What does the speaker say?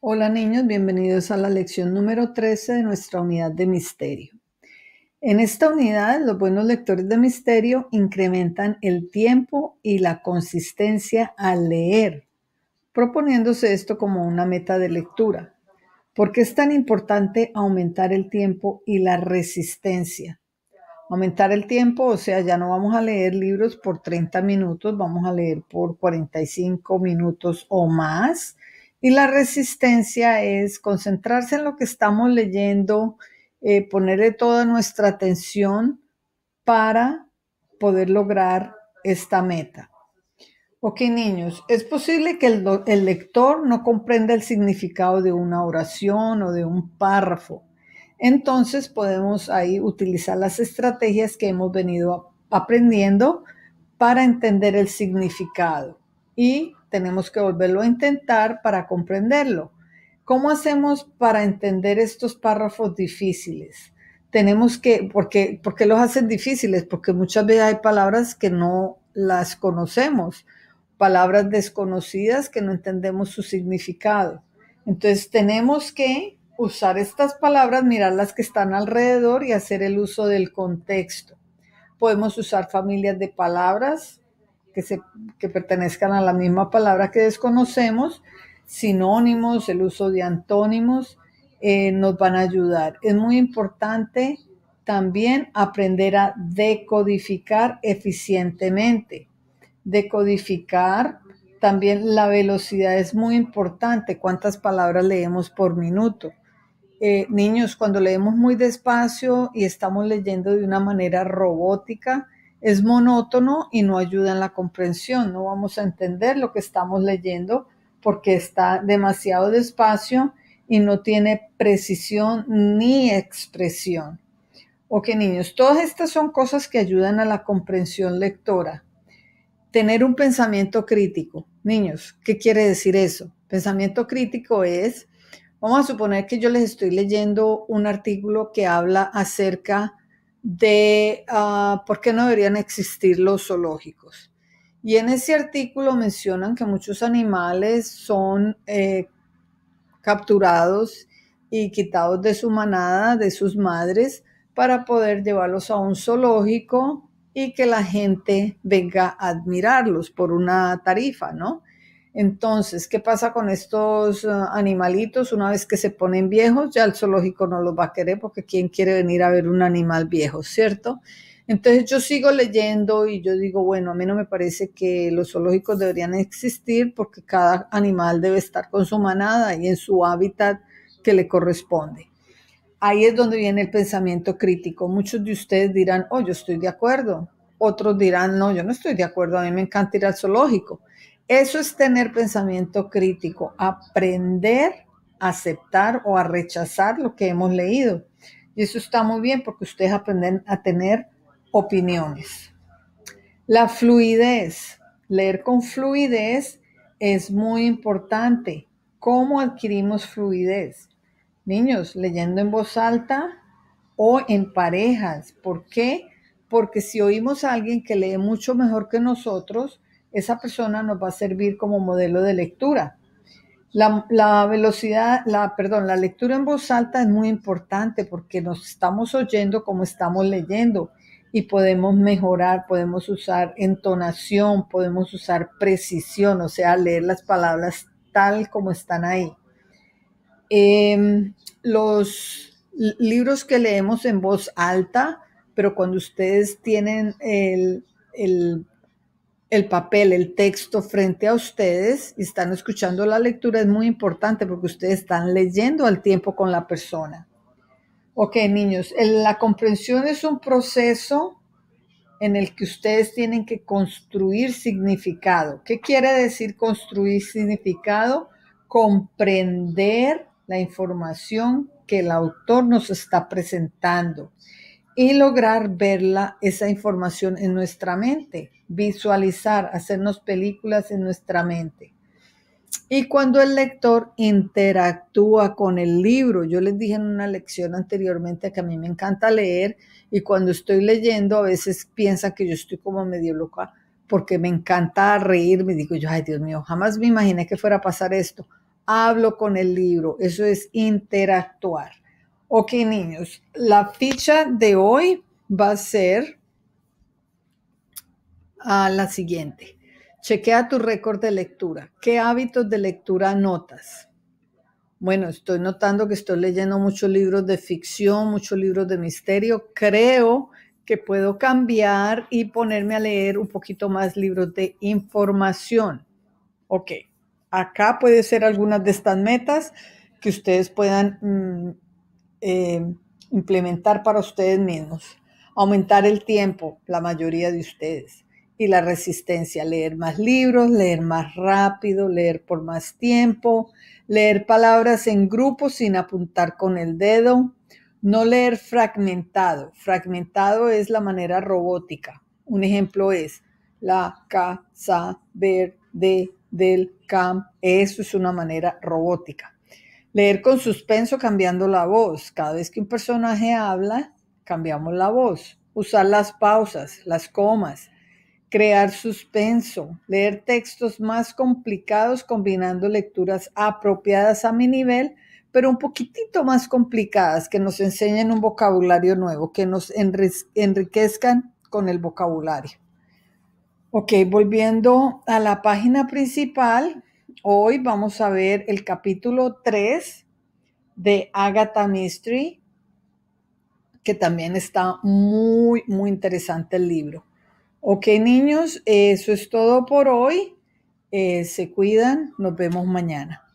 Hola niños, bienvenidos a la lección número 13 de nuestra unidad de misterio. En esta unidad, los buenos lectores de misterio incrementan el tiempo y la consistencia al leer, proponiéndose esto como una meta de lectura. ¿Por qué es tan importante aumentar el tiempo y la resistencia? Aumentar el tiempo, o sea, ya no vamos a leer libros por 30 minutos, vamos a leer por 45 minutos o más y la resistencia es concentrarse en lo que estamos leyendo, eh, ponerle toda nuestra atención para poder lograr esta meta. Ok, niños, es posible que el lector no comprenda el significado de una oración o de un párrafo. Entonces podemos ahí utilizar las estrategias que hemos venido aprendiendo para entender el significado y tenemos que volverlo a intentar para comprenderlo. ¿Cómo hacemos para entender estos párrafos difíciles? Tenemos que, ¿Por porque los hacen difíciles, porque muchas veces hay palabras que no las conocemos, palabras desconocidas que no entendemos su significado. Entonces tenemos que usar estas palabras, mirar las que están alrededor y hacer el uso del contexto. Podemos usar familias de palabras, que, pertenezcan a la misma palabra que desconocemos, sinónimos, el uso de antónimos, eh, nos van a ayudar. Es muy importante también aprender a decodificar eficientemente. Decodificar también la velocidad es muy importante, cuántas palabras leemos por minuto. Eh, niños, cuando leemos muy despacio y estamos leyendo de una manera robótica, es monótono y no ayuda en la comprensión. No vamos a entender lo que estamos leyendo porque está demasiado despacio y no tiene precisión ni expresión. Ok, niños, todas estas son cosas que ayudan a la comprensión lectora. Tener un pensamiento crítico. Niños, ¿qué quiere decir eso? Pensamiento crítico es, vamos a suponer que yo les estoy leyendo un artículo que habla acerca de de ah, por qué no deberían existir los zoológicos. Y en ese artículo mencionan que muchos animales son eh, capturados y quitados de su manada, de sus madres, para poder llevarlos a un zoológico y que la gente venga a admirarlos por una tarifa, ¿no? Entonces, ¿qué pasa con estos eh, animalitos? Una vez que se ponen viejos, ya el zoológico no los va a querer porque ¿quién quiere venir a ver un animal viejo, cierto? Entonces yo sigo leyendo y yo digo, bueno, a mí no me parece que los zoológicos deberían existir porque cada animal debe estar con su manada y en su hábitat que le corresponde. Ahí es donde viene el pensamiento crítico. Muchos de ustedes dirán, oh, yo estoy de acuerdo. Otros dirán, no, yo no estoy de acuerdo, a mí me encanta ir al zoológico. Eso es tener pensamiento crítico, aprender a aceptar o a rechazar lo que hemos leído. Y eso está muy bien porque ustedes aprenden a tener opiniones. La fluidez, leer con fluidez es muy importante. ¿Cómo adquirimos fluidez? Niños, leyendo en voz alta o en parejas. ¿Por qué? Porque si oímos a alguien que lee mucho mejor que nosotros, esa persona nos va a servir como modelo de lectura. La, velocidad, la, perdón, la lectura en voz alta es muy importante porque nos estamos oyendo como estamos leyendo y podemos mejorar, podemos usar entonación, podemos usar precisión, o sea, leer las palabras tal como están ahí. Em, los libros que leemos en voz alta, pero cuando ustedes tienen el el papel, el texto frente a ustedes y están escuchando la lectura es muy importante porque ustedes están leyendo al tiempo con la persona. Ok, niños, la comprensión es un proceso en el que ustedes tienen que construir significado. ¿Qué quiere decir construir significado? Comprender la información que el autor nos está presentando y lograr verla, esa información en nuestra mente, visualizar, hacernos películas en nuestra mente. Y cuando el lector interactúa con el libro, yo les dije en una lección anteriormente que a mí me encanta leer y cuando estoy leyendo a veces piensa que yo estoy como medio loca porque me encanta reír me Digo yo, ay Dios mío, jamás me imaginé que fuera a pasar esto. Hablo con el libro, eso es interactuar. Ok, niños, la ficha de hoy va a ser a ah, la siguiente. Chequea tu récord de lectura. ¿Qué hábitos de lectura notas? Bueno, estoy notando que estoy leyendo muchos libros de ficción, muchos libros de misterio. Creo que puedo cambiar y ponerme a leer un poquito más libros de información. Ok, acá puede ser algunas de estas metas que ustedes puedan mm, eh, implementar para ustedes mismos. Aumentar el tiempo, la mayoría de ustedes, y la resistencia, leer más libros, leer más rápido, leer por más tiempo, leer palabras en grupo sin apuntar con el dedo, no leer fragmentado. Fragmentado es la manera robótica. Un ejemplo es la casa verde del camp, Eso es una manera robótica. Leer con suspenso cambiando la voz. Cada vez que un personaje habla, cambiamos la voz. Usar las pausas, las comas. Crear suspenso. Leer textos más complicados combinando lecturas apropiadas a mi nivel, pero un poquitito más complicadas, que nos enseñen un vocabulario nuevo, que nos enriquezcan con el vocabulario. Ok, volviendo a la página principal, Hoy vamos a ver el capítulo 3 de Agatha Mystery, que también está muy, muy interesante el libro. Ok, niños, eso es todo por hoy. Eh, se cuidan, nos vemos mañana.